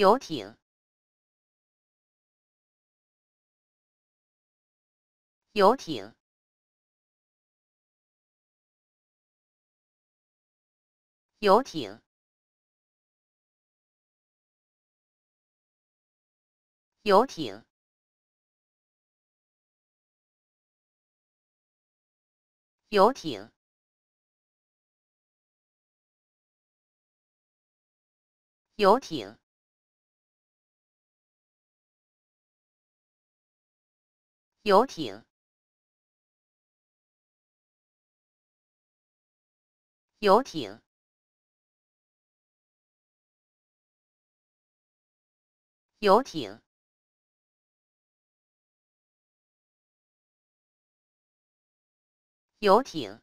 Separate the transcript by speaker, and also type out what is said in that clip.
Speaker 1: 游艇，游艇，游艇，游艇，游艇，游艇。游艇，游艇，游艇，游艇。